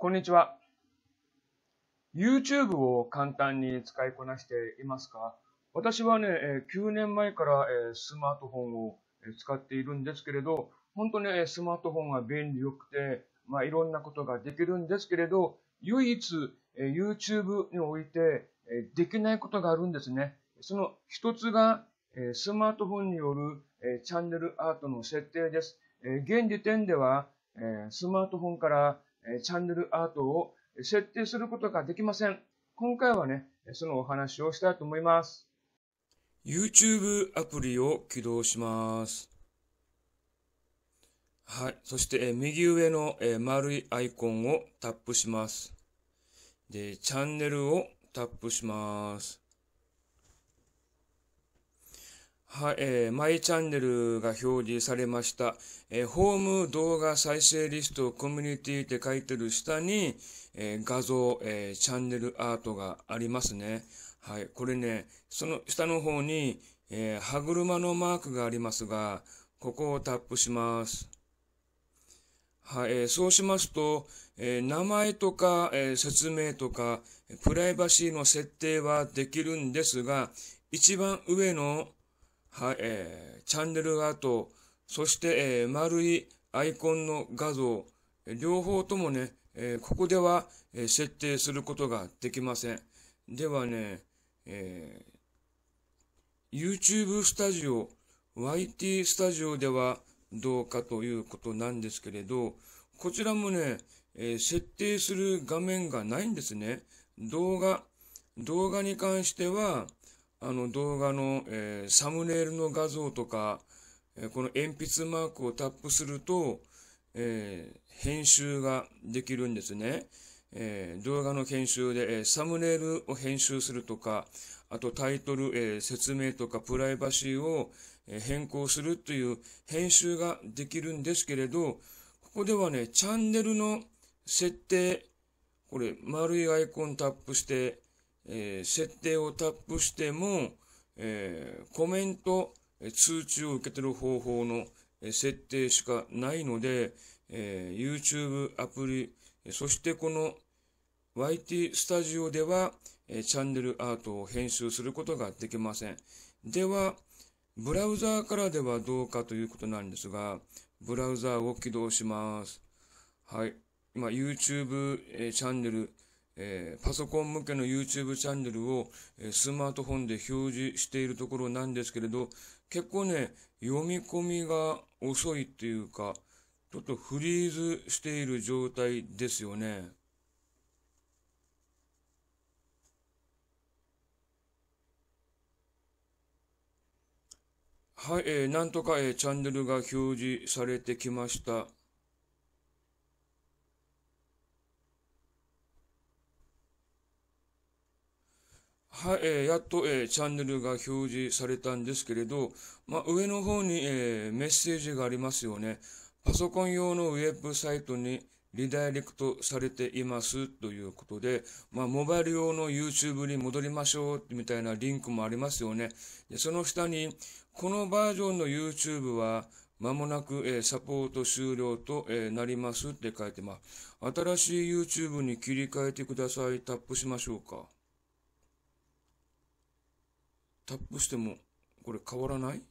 こんにちは。YouTube を簡単に使いこなしていますか私はね、9年前からスマートフォンを使っているんですけれど、本当ね、スマートフォンが便利よくて、まあ、いろんなことができるんですけれど、唯一 YouTube においてできないことがあるんですね。その一つが、スマートフォンによるチャンネルアートの設定です。現時点では、スマートフォンからチャンネルアートを設定することができません。今回はね、そのお話をしたいと思います。YouTube アプリを起動します。はい。そして、え右上の、え丸いアイコンをタップします。で、チャンネルをタップします。はい、えー、マイチャンネルが表示されました。えー、ホーム動画再生リストコミュニティって書いてる下に、えー、画像、えー、チャンネルアートがありますね。はい、これね、その下の方に、えー、歯車のマークがありますが、ここをタップします。はい、えー、そうしますと、えー、名前とか、えー、説明とか、プライバシーの設定はできるんですが、一番上のはい、えー、チャンネルアート、そして、えー、丸いアイコンの画像、両方ともね、えー、ここでは、えー、設定することができません。ではね、えー、YouTube スタジオ、YT スタジオではどうかということなんですけれど、こちらもね、えー、設定する画面がないんですね。動画、動画に関しては、あの動画の、えー、サムネイルの画像とか、えこの鉛筆マークをタップすると、えー、編集ができるんですね。えー、動画の編集で、えサムネイルを編集するとか、あとタイトル、え説明とかプライバシーを変更するという編集ができるんですけれど、ここではね、チャンネルの設定、これ、丸いアイコンタップして、えー、設定をタップしても、えー、コメント、通知を受け取る方法の設定しかないので、えー、YouTube アプリ、そしてこの YT スタジオでは、えチャンネルアートを編集することができません。では、ブラウザーからではどうかということなんですが、ブラウザーを起動します。はい。今、YouTube、えチャンネル、えー、パソコン向けの YouTube チャンネルを、えスマートフォンで表示しているところなんですけれど、結構ね、読み込みが遅いっていうか、ちょっとフリーズしている状態ですよね。はい、えー、なんとか、えー、チャンネルが表示されてきました。はい、えー、やっと、えー、チャンネルが表示されたんですけれど、まあ、上の方に、えー、メッセージがありますよね。パソコン用のウェブサイトにリダイレクトされていますということで、まあ、モバイル用の YouTube に戻りましょうみたいなリンクもありますよね。でその下に、このバージョンの YouTube は、まもなく、えー、サポート終了と、えー、なりますって書いてます。新しい YouTube に切り替えてください。タップしましょうか。タップしても、これ変わらない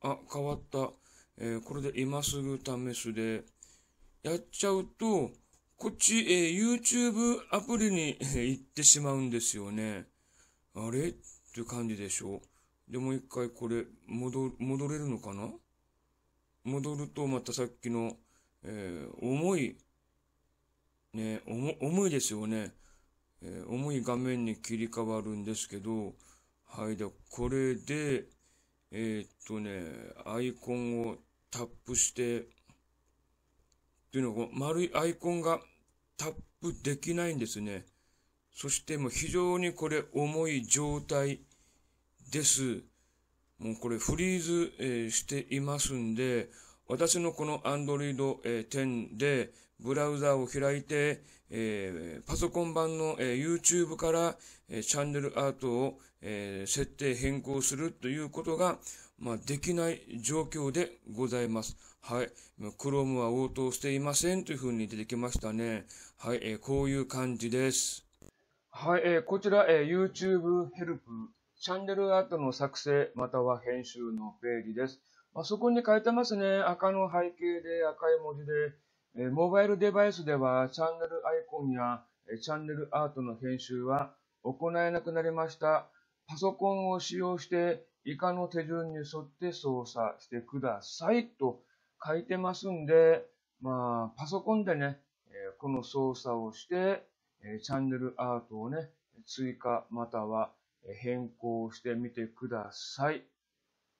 あ、変わった。えー、これで今すぐ試すで、やっちゃうと、こっち、えー、YouTube アプリに行ってしまうんですよね。あれっていう感じでしょで、もう一回これ、戻、戻れるのかな戻るとまたさっきの、えー、重い、ね、重いですよね。えー、重い画面に切り替わるんですけど、はい、で、これで、えー、っとね、アイコンをタップして、っていうのが、丸いアイコンがタップできないんですね。そしてもう非常にこれ重い状態です。もうこれフリーズ、えー、していますんで、私のこの Android、えー、10で、ブラウザを開いて、えー、パソコン版の、えー、YouTube から、えー、チャンネルアートを、えー、設定変更するということが、まあ、できない状況でございます。はい。Chrome は応答していませんというふうに出てきましたね。はい。えー、こういう感じです。はい。えー、こちら、えー、YouTube Help チャンネルアートの作成または編集のページです。まあ、そこに書いてますね。赤の背景で赤い文字で、えー、モバイルデバイスではチャンネルアイコンや、えー、チャンネルアートの編集は行えなくなりました。パソコンを使用して以下の手順に沿って操作してくださいと書いてますんで、まあ、パソコンでね、えー、この操作をして、えー、チャンネルアートをね、追加または変更してみてください。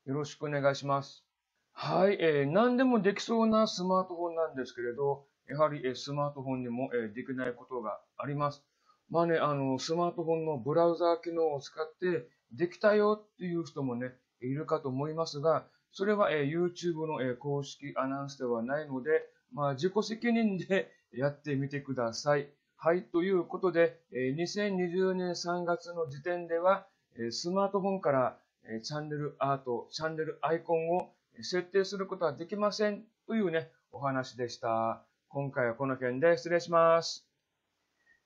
よろしくお願いします。はい、えー、何でもできそうなスマートフォンなんですけれど、やはり、えスマートフォンにも、えできないことがあります。まあね、あの、スマートフォンのブラウザー機能を使ってできたよっていう人もね、いるかと思いますが、それは、え YouTube の、え公式アナウンスではないので、まあ、自己責任でやってみてください。はい、ということで、2020年3月の時点では、スマートフォンからチャンネルアート、チャンネルアイコンを設定することはできませんというね、お話でした。今回はこの件で失礼します。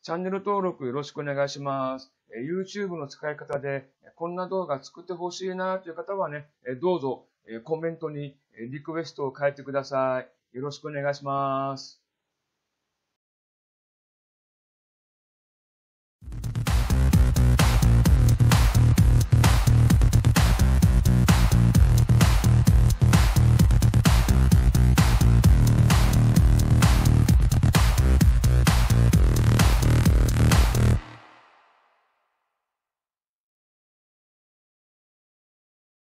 チャンネル登録よろしくお願いします。YouTube の使い方でこんな動画作ってほしいなという方はね、どうぞコメントにリクエストを書いてください。よろしくお願いします。